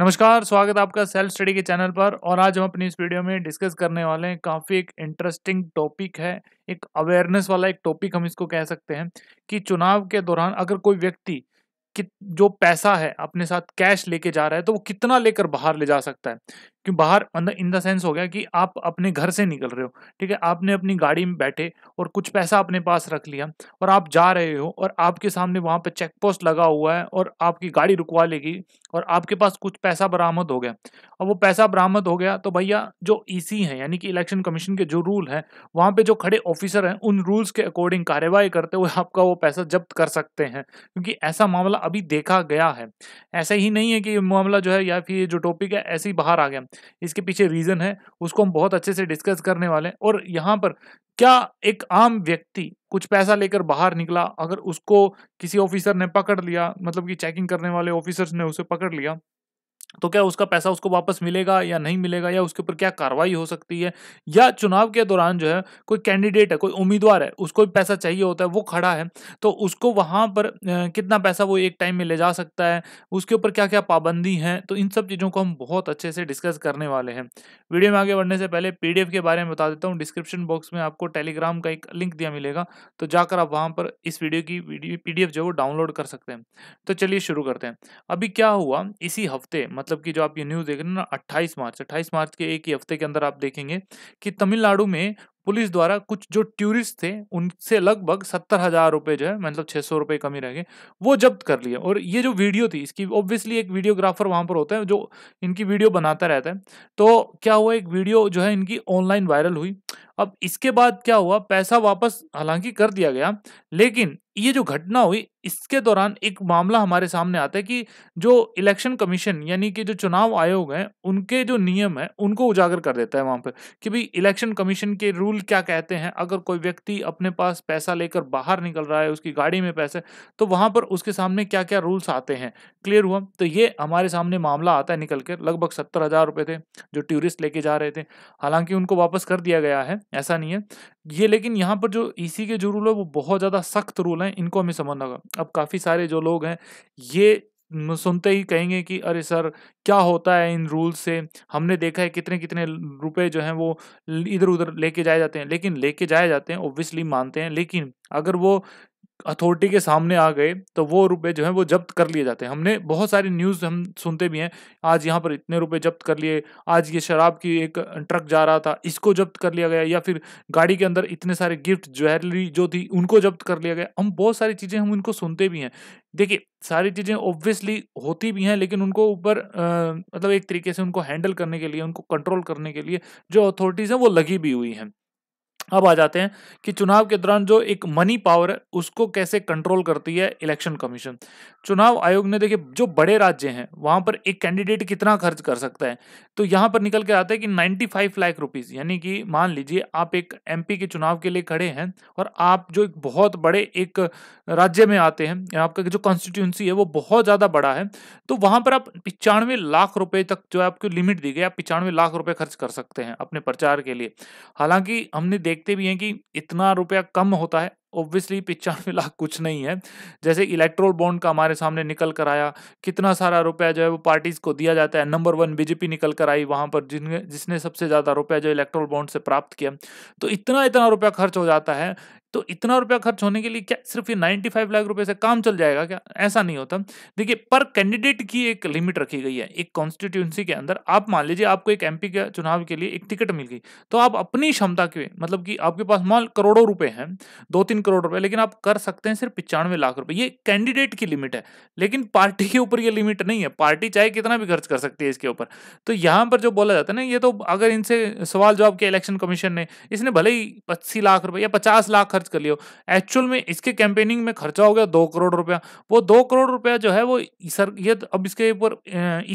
नमस्कार स्वागत है आपका सेल्फ स्टडी के चैनल पर और आज हम अपनी इस वीडियो में डिस्कस करने वाले हैं काफ़ी एक इंटरेस्टिंग टॉपिक है एक अवेयरनेस वाला एक टॉपिक हम इसको कह सकते हैं कि चुनाव के दौरान अगर कोई व्यक्ति कि जो पैसा है अपने साथ कैश लेके जा रहा है तो वो कितना लेकर बाहर ले जा सकता है क्यों बाहर मतलब इन द सेंस हो गया कि आप अपने घर से निकल रहे हो ठीक है आपने अपनी गाड़ी में बैठे और कुछ पैसा अपने पास रख लिया और आप जा रहे हो और आपके सामने वहाँ पर चेक पोस्ट लगा हुआ है और आपकी गाड़ी रुकवा लेगी और आपके पास कुछ पैसा बरामद हो गया और वो पैसा बरामद हो गया तो भैया जो सी e है यानी कि इलेक्शन कमीशन के जो रूल हैं वहाँ पर जो खड़े ऑफिसर हैं उन रूल्स के अकॉर्डिंग कार्रवाई करते हुए आपका वो पैसा जब्त कर सकते हैं क्योंकि ऐसा मामला अभी देखा गया है ऐसा ही नहीं है कि मामला जो है या फिर ये जो टॉपिक है ऐसे ही बाहर आ गया इसके पीछे रीज़न है उसको हम बहुत अच्छे से डिस्कस करने वाले हैं और यहाँ पर क्या एक आम व्यक्ति कुछ पैसा लेकर बाहर निकला अगर उसको किसी ऑफिसर ने पकड़ लिया मतलब कि चेकिंग करने वाले ऑफिसर्स ने उसे पकड़ लिया तो क्या उसका पैसा उसको वापस मिलेगा या नहीं मिलेगा या उसके ऊपर क्या कार्रवाई हो सकती है या चुनाव के दौरान जो है कोई कैंडिडेट है कोई उम्मीदवार है उसको भी पैसा चाहिए होता है वो खड़ा है तो उसको वहाँ पर कितना पैसा वो एक टाइम में ले जा सकता है उसके ऊपर क्या क्या पाबंदी है तो इन सब चीज़ों को हम बहुत अच्छे से डिस्कस करने वाले हैं वीडियो में आगे बढ़ने से पहले पी के बारे में बता देता हूँ डिस्क्रिप्शन बॉक्स में आपको टेलीग्राम का एक लिंक दिया मिलेगा तो जाकर आप वहाँ पर इस वीडियो की पी जो है वो डाउनलोड कर सकते हैं तो चलिए शुरू करते हैं अभी क्या हुआ इसी हफ्ते मतलब कि जो आप ये न्यूज़ देख रहे हैं ना अट्ठाईस मार्च अट्ठाईस मार्च के एक ही हफ्ते के अंदर आप देखेंगे कि तमिलनाडु में पुलिस द्वारा कुछ जो टूरिस्ट थे उनसे लगभग सत्तर हजार रुपये जो है मतलब छः सौ रुपये कमी रह गए वो जब्त कर लिए और ये जो वीडियो थी इसकी ऑब्वियसली एक वीडियोग्राफर वहाँ पर होता है जो इनकी वीडियो बनाता रहता है तो क्या हुआ एक वीडियो जो है इनकी ऑनलाइन वायरल हुई अब इसके बाद क्या हुआ पैसा वापस हालांकि कर दिया गया लेकिन ये जो घटना हुई इसके दौरान एक मामला हमारे सामने आता है कि जो इलेक्शन कमीशन यानी कि जो चुनाव आयोग हैं उनके जो नियम है उनको उजागर कर देता है वहां पर कि भाई इलेक्शन कमीशन के रूल क्या कहते हैं अगर कोई व्यक्ति अपने पास पैसा लेकर बाहर निकल रहा है उसकी गाड़ी में पैसे तो वहां पर उसके सामने क्या क्या रूल्स आते हैं क्लियर हुआ तो ये हमारे सामने मामला आता है निकल कर लगभग सत्तर हजार रुपये थे जो टूरिस्ट लेके जा रहे थे हालांकि उनको वापस कर दिया गया है ऐसा नहीं है ये लेकिन यहाँ पर जो ईसी के जो रूल है वो बहुत ज़्यादा सख्त रूल हैं इनको हमें समझना होगा अब काफ़ी सारे जो लोग हैं ये सुनते ही कहेंगे कि अरे सर क्या होता है इन रूल से हमने देखा है कितने कितने रुपए जो हैं वो इधर उधर लेके जाए जाते हैं लेकिन लेके जाए जाते हैं ओब्वियसली मानते हैं लेकिन अगर वो अथॉरिटी के सामने आ गए तो वो रुपए जो है वो जब्त कर लिए जाते हैं हमने बहुत सारी न्यूज़ हम सुनते भी हैं आज यहाँ पर इतने रुपए जब्त कर लिए आज ये शराब की एक ट्रक जा रहा था इसको जब्त कर लिया गया या फिर गाड़ी के अंदर इतने सारे गिफ्ट ज्वेलरी जो थी उनको जब्त कर लिया गया हम बहुत सारी चीज़ें हम उनको सुनते भी हैं देखिए सारी चीज़ें ऑब्वियसली होती भी हैं लेकिन उनको ऊपर मतलब एक तरीके से उनको हैंडल करने के लिए उनको कंट्रोल करने के लिए जो अथॉरिटीज़ हैं वो लगी भी हुई हैं अब आ जाते हैं कि चुनाव के दौरान जो एक मनी पावर है उसको कैसे कंट्रोल करती है इलेक्शन कमीशन चुनाव आयोग ने देखिए जो बड़े राज्य हैं वहां पर एक कैंडिडेट कितना खर्च कर सकता है तो यहाँ पर निकल के आता है कि 95 लाख रुपीस यानी कि मान लीजिए आप एक एमपी के चुनाव के लिए खड़े हैं और आप जो एक बहुत बड़े एक राज्य में आते हैं आपका जो कॉन्स्टिट्यूंसी है वो बहुत ज़्यादा बड़ा है तो वहाँ पर आप पिचानवे लाख रुपये तक जो आपको लिमिट दी गई आप पिचानवे लाख रुपये खर्च कर सकते हैं अपने प्रचार के लिए हालांकि हमने देख देखते भी हैं कि इतना रुपया कम होता है ऑब्वियसली पिचानवे लाख कुछ नहीं है जैसे इलेक्ट्रोल बॉन्ड का हमारे सामने निकल कर आया कितना सारा रुपया जो है वो पार्टीज़ को दिया जाता है नंबर वन बीजेपी निकल कर आई वहाँ पर जिन जिसने सबसे ज़्यादा रुपया जो इलेक्ट्रोल बॉन्ड से प्राप्त किया तो इतना इतना रुपया खर्च हो जाता है तो इतना रुपया खर्च होने के लिए क्या सिर्फ ये फाइव लाख रुपए से काम चल जाएगा क्या ऐसा नहीं होता देखिए पर कैंडिडेट की एक लिमिट रखी गई है एक कॉन्स्टिट्यूंसी के अंदर आप मान लीजिए आपको एक एमपी के चुनाव के लिए एक टिकट मिल गई तो आप अपनी क्षमता के मतलब कि आपके पास मान करोड़ों रुपए हैं दो तीन करोड़ रुपए लेकिन आप कर सकते हैं सिर्फ पिचानवे लाख रुपए ये कैंडिडेट की लिमिट है लेकिन पार्टी के ऊपर ये लिमिट नहीं है पार्टी चाहे कितना भी खर्च कर सकती है इसके ऊपर तो यहाँ पर जो बोला जाता है ना ये तो अगर इनसे सवाल जवाब किया इलेक्शन कमीशन ने इसने भले ही अस्सी लाख रुपए या पचास लाख खर्च कर लियो एक्चुअल में इसके कैंपेनिंग में खर्चा हो गया दो करोड़ रुपया वो दो करोड़ रुपया जो है वो सर ये तो अब इसके ऊपर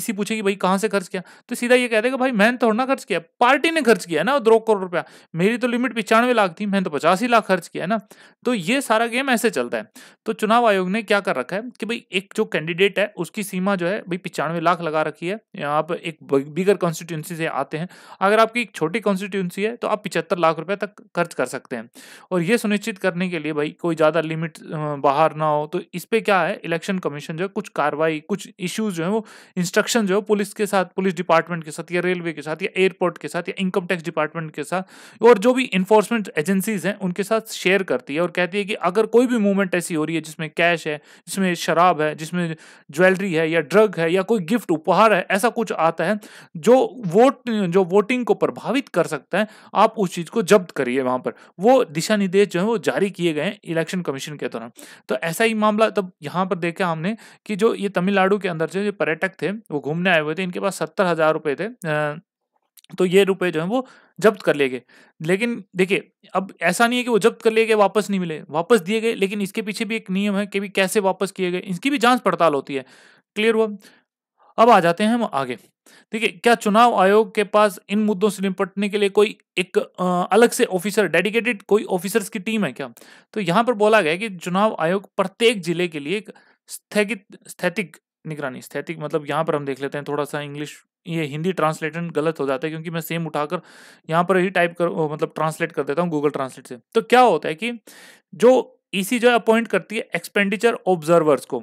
इसी पूछे कि भाई कहाँ से खर्च किया तो सीधा ये कह देगा भाई मैंने तो थोड़ा ना खर्च किया पार्टी ने खर्च किया ना दो करोड़ रुपया मेरी तो लिमिट पिचानवे लाख थी मैंने तो पचास लाख खर्च किया है ना तो ये सारा गेम ऐसे चलता है तो चुनाव आयोग ने क्या कर रखा है कि भाई एक जो कैंडिडेट है उसकी सीमा जो है भाई पिचानवे लाख लगा रखी है आप एक बिगर कॉन्स्टिट्यूंसी से आते हैं अगर आपकी एक छोटी कॉन्स्टिट्यूंसी है तो आप पिछहत्तर लाख रुपए तक खर्च कर सकते हैं और ये सुनिश्चित सुनिश्चित करने के लिए भाई कोई ज़्यादा लिमिट बाहर ना हो तो इस पर क्या है इलेक्शन कमीशन जो है कुछ कार्रवाई कुछ इश्यूज जो है वो इंस्ट्रक्शन जो है पुलिस के साथ पुलिस डिपार्टमेंट के साथ या रेलवे के साथ या एयरपोर्ट के साथ या इनकम टैक्स डिपार्टमेंट के साथ और जो भी इन्फोर्समेंट एजेंसीज हैं उनके साथ शेयर करती है और कहती है कि अगर कोई भी मूवमेंट ऐसी हो रही है जिसमें कैश है जिसमें शराब है जिसमें ज्वेलरी है या ड्रग है या कोई गिफ्ट उपहार है ऐसा कुछ आता है जो वोट जो वोटिंग को प्रभावित कर सकता है आप उस चीज को जब्त करिए वहां पर वो दिशा निर्देश जो है है वो जारी किए गए इलेक्शन कमीशन के दौरान तो ऐसा ही मामला तब यहाँ पर देखा हमने कि जो ये तमिलनाडु के अंदर से जो पर्यटक थे वो घूमने आए हुए थे इनके पास सत्तर हजार रुपये थे तो ये रुपए जो है वो जब्त कर लिए गए लेकिन देखिए अब ऐसा नहीं है कि वो जब्त कर लिए गए वापस नहीं मिले वापस दिए गए लेकिन इसके पीछे भी एक नियम है कि भी कैसे वापस किए गए इसकी भी जांच पड़ताल होती है क्लियर हुआ अब आ जाते हैं हम आगे देखिए क्या चुनाव आयोग के पास इन मुद्दों से निपटने के लिए कोई एक अलग से ऑफिसर डेडिकेटेड कोई ऑफिसर्स की टीम है क्या तो यहाँ पर बोला गया कि चुनाव आयोग प्रत्येक जिले के लिए एक स्थगित स्थैतिक निगरानी स्थैतिक मतलब यहाँ पर हम देख लेते हैं थोड़ा सा इंग्लिश ये हिंदी ट्रांसलेटन गलत हो जाता है क्योंकि मैं सेम उठाकर यहाँ पर ही टाइप कर मतलब ट्रांसलेट कर देता हूँ गूगल ट्रांसलेट से तो क्या होता है कि जो ईसी जो है अपॉइंट करती है एक्सपेंडिचर ऑब्जर्वर्स को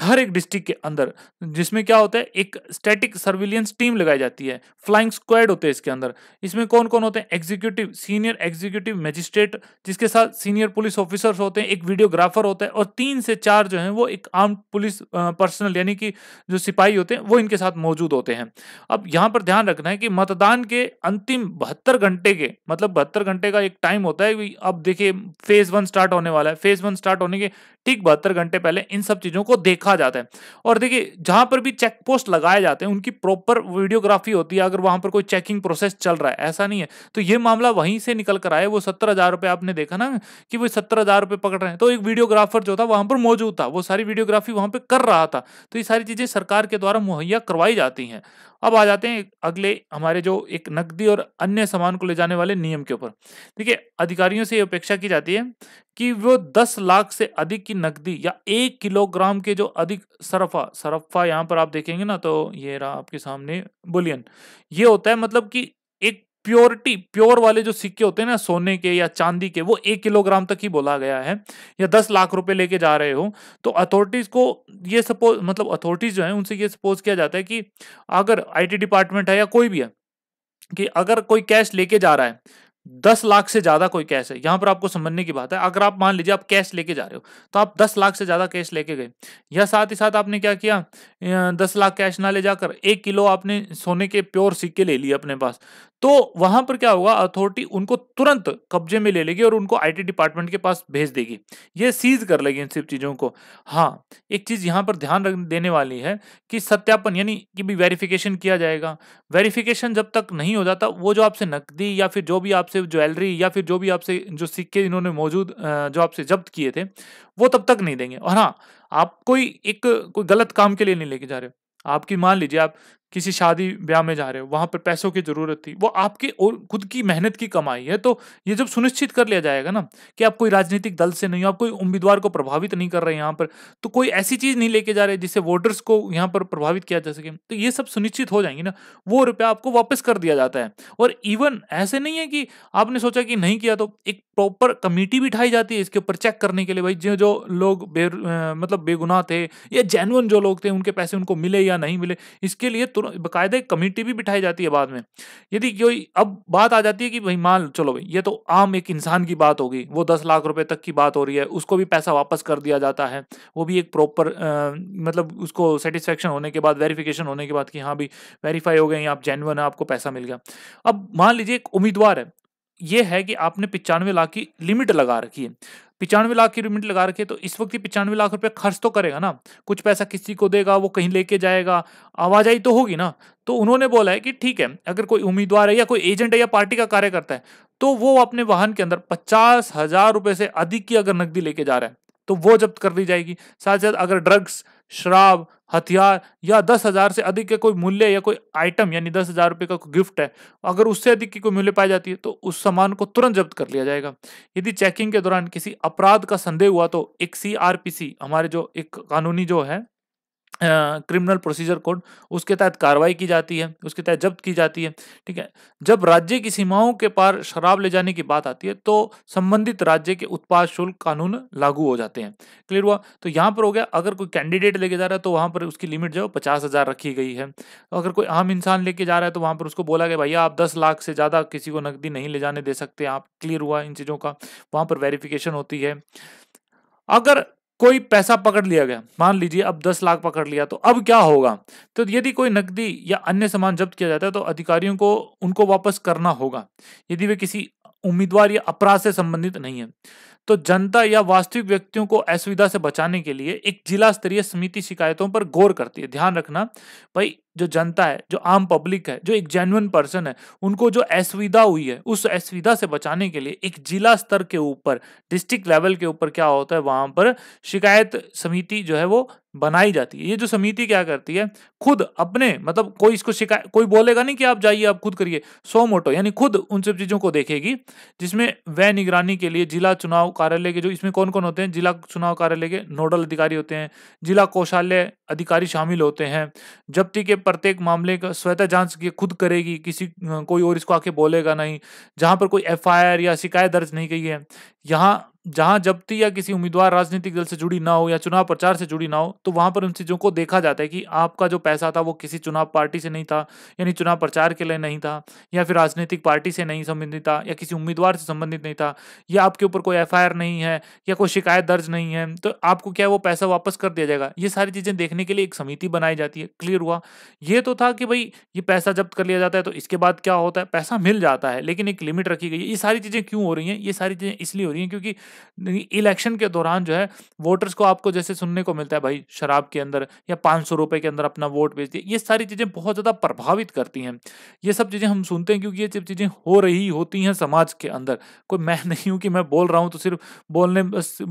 हर एक डिस्ट्रिक्ट के अंदर जिसमें क्या होता है एक स्टैटिक सर्विलियंस टीम लगाई जाती है फ्लाइंग स्क्वाड होते हैं इसके अंदर इसमें कौन कौन होते हैं एग्जीक्यूटिव सीनियर एग्जीक्यूटिव मजिस्ट्रेट जिसके साथ सीनियर पुलिस ऑफिसर्स होते हैं एक वीडियोग्राफर होता है और तीन से चार जो है वो एक आर्म पुलिस पर्सनल यानी कि जो सिपाही होते हैं वो इनके साथ मौजूद होते हैं अब यहाँ पर ध्यान रखना है कि मतदान के अंतिम बहत्तर घंटे के मतलब बहत्तर घंटे का एक टाइम होता है अब देखिए फेज वन स्टार्ट होने वाला है फेज वन स्टार्ट होने के ठीक बहत्तर घंटे पहले इन सब चीजों को देखा जाता है और देखिए जहां पर भी चेक पोस्ट लगाए जाते हैं उनकी प्रॉपर वीडियोग्राफी होती है अगर वहां पर कोई चेकिंग प्रोसेस चल रहा है ऐसा नहीं है तो ये मामला वहीं से निकल कर आया वो सत्तर हजार रुपये आपने देखा ना कि वो सत्तर हजार रुपए पकड़ रहे हैं तो एक वीडियोग्राफर जो था वहां पर मौजूद था वो सारी वीडियोग्राफी वहां पर कर रहा था तो ये सारी चीजें सरकार के द्वारा मुहैया करवाई जाती है अब आ जाते हैं अगले हमारे जो एक नकदी और अन्य सामान को ले जाने वाले नियम के ऊपर देखिए अधिकारियों से ये अपेक्षा की जाती है कि वो दस लाख से अधिक की नकदी या एक किलोग्राम के जो अधिक सरफा सरफा यहाँ पर आप देखेंगे ना तो ये रहा आपके सामने बुलियन ये होता है मतलब कि एक प्योरिटी प्योर वाले जो सिक्के होते हैं ना सोने के या चांदी के वो एक किलोग्राम तक ही बोला गया है या दस लाख रुपए लेके जा रहे हो तो अथॉरिटीज को ये सपोज मतलब अथॉरिटीज जो है उनसे ये सपोज किया जाता है कि अगर आई डिपार्टमेंट है या कोई भी है कि अगर कोई कैश लेके जा रहा है दस लाख से ज्यादा कोई कैश है यहां पर आपको समझने की बात है अगर आप मान लीजिए आप कैश लेके जा रहे हो तो आप दस लाख से ज्यादा कैश लेके गए या साथ ही साथ आपने क्या किया दस लाख कैश ना ले जाकर एक किलो आपने सोने के प्योर सिक्के ले लिए अपने पास तो वहां पर क्या होगा अथॉरिटी उनको तुरंत कब्जे में ले लेगी और उनको आईटी डिपार्टमेंट के पास भेज देगी ये सीज कर लेगी इन सब चीजों को हाँ एक चीज यहाँ पर ध्यान देने वाली है कि सत्यापन यानी कि भी वेरिफिकेशन किया जाएगा वेरिफिकेशन जब तक नहीं हो जाता वो जो आपसे नकदी या फिर जो भी आपसे आपसे ज्वेलरी या फिर जो भी आपसे जो सिक्के इन्होंने मौजूद जो आपसे जब्त किए थे वो तब तक नहीं देंगे और हाँ आप कोई एक कोई गलत काम के लिए नहीं लेके जा रहे आपकी मान लीजिए आप किसी शादी ब्याह में जा रहे हो वहां पर पैसों की जरूरत थी वो आपके और खुद की मेहनत की कमाई है तो ये जब सुनिश्चित कर लिया जाएगा ना कि आप कोई राजनीतिक दल से नहीं हो आप कोई उम्मीदवार को प्रभावित नहीं कर रहे हैं यहाँ पर तो कोई ऐसी चीज नहीं लेके जा रहे जिससे वोटर्स को यहाँ पर प्रभावित किया जा सके तो ये सब सुनिश्चित हो जाएंगे ना वो रुपया आपको वापस कर दिया जाता है और इवन ऐसे नहीं है कि आपने सोचा कि नहीं किया तो एक प्रॉपर कमेटी भी उठाई जाती है इसके ऊपर चेक करने के लिए भाई जो जो लोग बे मतलब बेगुनाह थे या जेनुअन जो लोग थे उनके पैसे उनको मिले या नहीं मिले इसके लिए तुरंत तो बाकायदा कमेटी भी बिठाई जाती है बाद में यदि कोई अब बात आ जाती है कि भाई मान चलो भाई ये तो आम एक इंसान की बात होगी वो दस लाख रुपए तक की बात हो रही है उसको भी पैसा वापस कर दिया जाता है वो भी एक प्रॉपर मतलब उसको सेटिस्फेक्शन होने के बाद वेरिफिकेशन होने के बाद कि हाँ भी वेरीफाई हो गए आप जेनवन है आपको पैसा मिल गया अब मान लीजिए एक उम्मीदवार है ये है कि आपने पिचानवे लाख की लिमिट लगा रखी है पिचानवे लाख की लिमिट लगा रखी है तो इस वक्त ही पिचानवे लाख रुपए खर्च तो करेगा ना कुछ पैसा किसी को देगा वो कहीं लेके जाएगा आवाजाही तो होगी ना तो उन्होंने बोला है कि ठीक है अगर कोई उम्मीदवार है या कोई एजेंट है या पार्टी का कार्यकर्ता है तो वो अपने वाहन के अंदर पचास हजार रुपए से अधिक की अगर नकदी लेके जा रहा है तो वो जब्त कर ली जाएगी साथ साथ अगर ड्रग्स शराब हथियार या दस हजार से अधिक के कोई मूल्य या कोई आइटम यानी दस हजार रुपये का कोई गिफ्ट है अगर उससे अधिक की कोई मूल्य पाई जाती है तो उस सामान को तुरंत जब्त कर लिया जाएगा यदि चेकिंग के दौरान किसी अपराध का संदेह हुआ तो एक सी हमारे जो एक कानूनी जो है क्रिमिनल प्रोसीजर कोड उसके तहत कार्रवाई की जाती है उसके तहत जब्त की जाती है ठीक है जब राज्य की सीमाओं के पार शराब ले जाने की बात आती है तो संबंधित राज्य के उत्पाद शुल्क कानून लागू हो जाते हैं क्लियर हुआ तो यहाँ पर हो गया अगर कोई कैंडिडेट लेके जा रहा है तो वहाँ पर उसकी लिमिट जो पचास हज़ार रखी गई है अगर कोई आम इंसान लेके जा रहा है तो वहाँ पर उसको बोला गया भैया आप दस लाख से ज़्यादा किसी को नकदी नहीं ले जाने दे सकते आप क्लियर हुआ इन चीज़ों का वहाँ पर वेरिफिकेशन होती है अगर कोई पैसा पकड़ लिया गया मान लीजिए अब दस लाख पकड़ लिया तो अब क्या होगा तो यदि कोई नकदी या अन्य सामान जब्त किया जाता है तो अधिकारियों को उनको वापस करना होगा यदि वे किसी उम्मीदवार या अपराध से संबंधित नहीं है तो जनता या वास्तविक व्यक्तियों को असुविधा से बचाने के लिए एक जिला स्तरीय समिति शिकायतों पर गौर करती है ध्यान रखना भाई जो जनता है जो आम पब्लिक है जो एक जेन्युन पर्सन है उनको जो असुविधा हुई है उस असुविधा से बचाने के लिए एक जिला स्तर के ऊपर डिस्ट्रिक्ट लेवल के ऊपर क्या होता है वहां पर शिकायत समिति जो है वो बनाई जाती है ये जो समिति क्या करती है खुद अपने मतलब कोई इसको शिकायत कोई बोलेगा नहीं कि आप जाइए आप खुद करिए सो मोटो यानी खुद उन सब चीज़ों को देखेगी जिसमें वह निगरानी के लिए जिला चुनाव कार्यालय के जो इसमें कौन कौन होते हैं जिला चुनाव कार्यालय के नोडल अधिकारी होते हैं जिला कौशालय अधिकारी शामिल होते हैं जब्ती के प्रत्येक मामले का स्वतः जांच की खुद करेगी किसी कोई और इसको आके बोलेगा नहीं जहां पर कोई एफ या शिकायत दर्ज नहीं की है यहाँ जहां जब्ती या किसी उम्मीदवार राजनीतिक दल से जुड़ी ना हो या चुनाव प्रचार से जुड़ी ना हो तो वहां पर उन चीजों को देखा जाता है कि आपका जो पैसा था वो किसी चुनाव पार्टी से नहीं था यानी चुनाव प्रचार के लिए नहीं था या फिर राजनीतिक पार्टी से नहीं संबंधित था या किसी उम्मीदवार से संबंधित नहीं था या आपके ऊपर कोई एफ नहीं है या कोई शिकायत दर्ज नहीं है तो आपको क्या वो पैसा वापस कर दिया जाएगा ये सारी चीजें देखने के लिए एक समिति बनाई जाती है क्लियर हुआ ये तो था कि भाई ये पैसा जब्त कर लिया जाता है तो इसके बाद क्या होता है पैसा मिल जाता है लेकिन एक लिमिट रखी गई है ये सारी चीजें क्यों हो रही हैं ये सारी चीजें इसलिए हो रही हैं क्योंकि इलेक्शन के दौरान जो है वोटर्स को आपको जैसे सुनने को मिलता है भाई शराब के अंदर या पाँच सौ रुपये के अंदर अपना वोट बेच दिया ये सारी चीज़ें बहुत ज़्यादा प्रभावित करती हैं ये सब चीज़ें हम सुनते हैं क्योंकि ये सब चीज़ें हो रही होती हैं समाज के अंदर कोई मैं नहीं हूँ कि मैं बोल रहा हूँ तो सिर्फ बोलने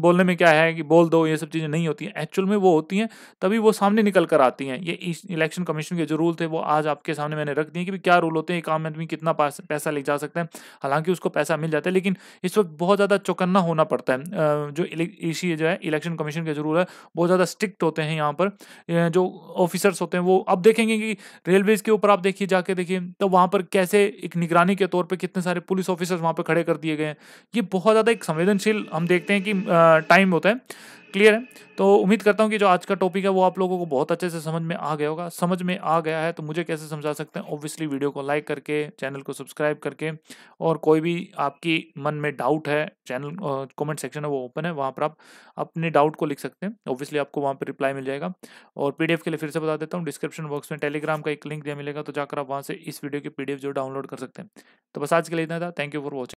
बोलने में क्या है कि बोल दो ये सब चीज़ें नहीं होती हैं एक्चुअल में वो होती हैं तभी वो सामने निकल कर आती हैं ये इलेक्शन कमीशन के जो रूल थे वो आज आपके सामने मैंने रख दिए कि क्या रूल होते हैं एक आम आदमी कितना पैसा ले जा सकते हैं हालांकि उसको पैसा मिल जाता है लेकिन इस वक्त बहुत ज़्यादा चौकन्ना होना पड़ता पड़ता है जो इसी जो है इलेक्शन कमीशन के जरूर है बहुत ज़्यादा स्ट्रिक्ट होते हैं यहाँ पर जो ऑफिसर्स होते हैं वो अब देखेंगे कि रेलवेज के ऊपर आप देखिए जाके देखिए तो वहाँ पर कैसे एक निगरानी के तौर पर कितने सारे पुलिस ऑफिसर्स वहाँ पर खड़े कर दिए गए हैं ये बहुत ज़्यादा एक संवेदनशील हम देखते हैं कि टाइम होता है क्लियर है तो उम्मीद करता हूँ कि जो आज का टॉपिक है वो आप लोगों को बहुत अच्छे से समझ में आ गया होगा समझ में आ गया है तो मुझे कैसे समझा सकते हैं ऑब्वियसली वीडियो को लाइक करके चैनल को सब्सक्राइब करके और कोई भी आपकी मन में डाउट है चैनल कॉमेंट सेक्शन है वो ओपन है वहाँ पर आप अपने डाउट को लिख सकते हैं ऑब्वियसली आपको वहाँ पर रिप्लाई मिल जाएगा और पी के लिए फिर से बता देता हूँ डिस्क्रिप्शन बॉक्स में टेलीग्राम का एक लिंक दिया मिलेगा तो जाकर आप वहाँ से इस वीडियो की पी जो डाउनलोड कर सकते हैं तो बस आज के लिए इतना था थैंक यू फॉर वॉचिंग